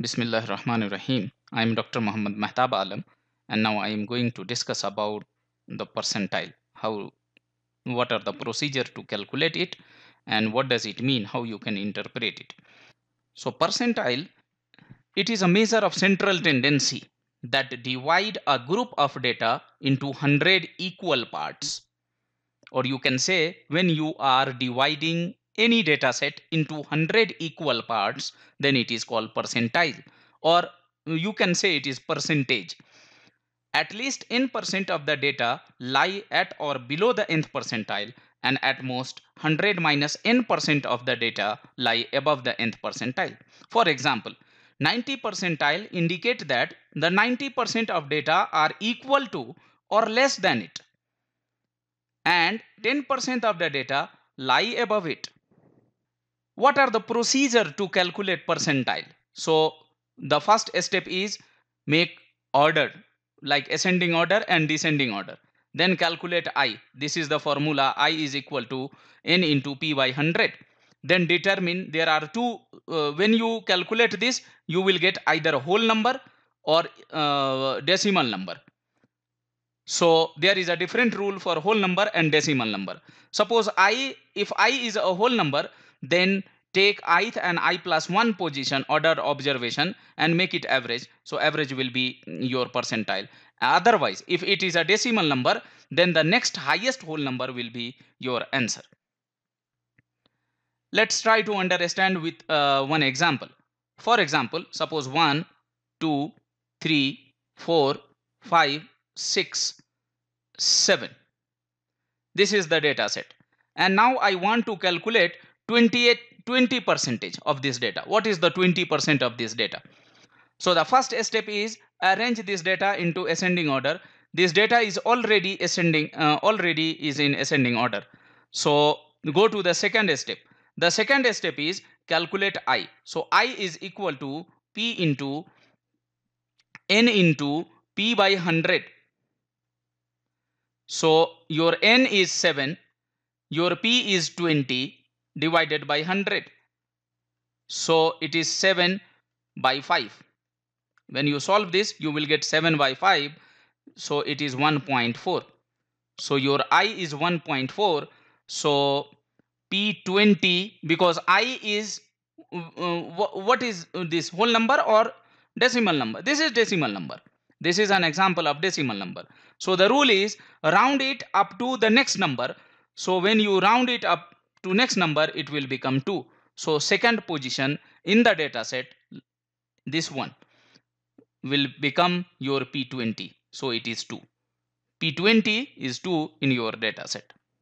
Bismillah Rahman Rahim. I am Dr. Muhammad Mahtab Alam and now I am going to discuss about the percentile. How what are the procedure to calculate it and what does it mean how you can interpret it. So percentile it is a measure of central tendency that divide a group of data into 100 equal parts or you can say when you are dividing any data set into 100 equal parts, then it is called percentile or you can say it is percentage. At least n percent of the data lie at or below the nth percentile and at most 100 minus n percent of the data lie above the nth percentile. For example, 90 percentile indicate that the 90% of data are equal to or less than it and 10% of the data lie above it what are the procedure to calculate percentile? So the first step is make order like ascending order and descending order. Then calculate I. This is the formula I is equal to N into P by 100. Then determine there are two. Uh, when you calculate this, you will get either whole number or uh, decimal number. So there is a different rule for whole number and decimal number. Suppose I, if I is a whole number, then take ith and i plus 1 position order observation and make it average so average will be your percentile otherwise if it is a decimal number then the next highest whole number will be your answer let's try to understand with uh, one example for example suppose 1 2 3 4 5 6 7 this is the data set and now i want to calculate 28 20 percentage of this data. What is the 20 percent of this data? So the first step is arrange this data into ascending order. This data is already ascending, uh, already is in ascending order. So go to the second step. The second step is calculate i. So i is equal to p into n into p by 100. So your n is 7, your p is 20, divided by 100. So it is 7 by 5. When you solve this, you will get 7 by 5. So it is 1.4. So your I is 1.4. So P20 because I is uh, uh what is this whole number or decimal number? This is decimal number. This is an example of decimal number. So the rule is round it up to the next number. So when you round it up to next number it will become 2 so second position in the data set this one will become your p20 so it is 2 p20 is 2 in your data set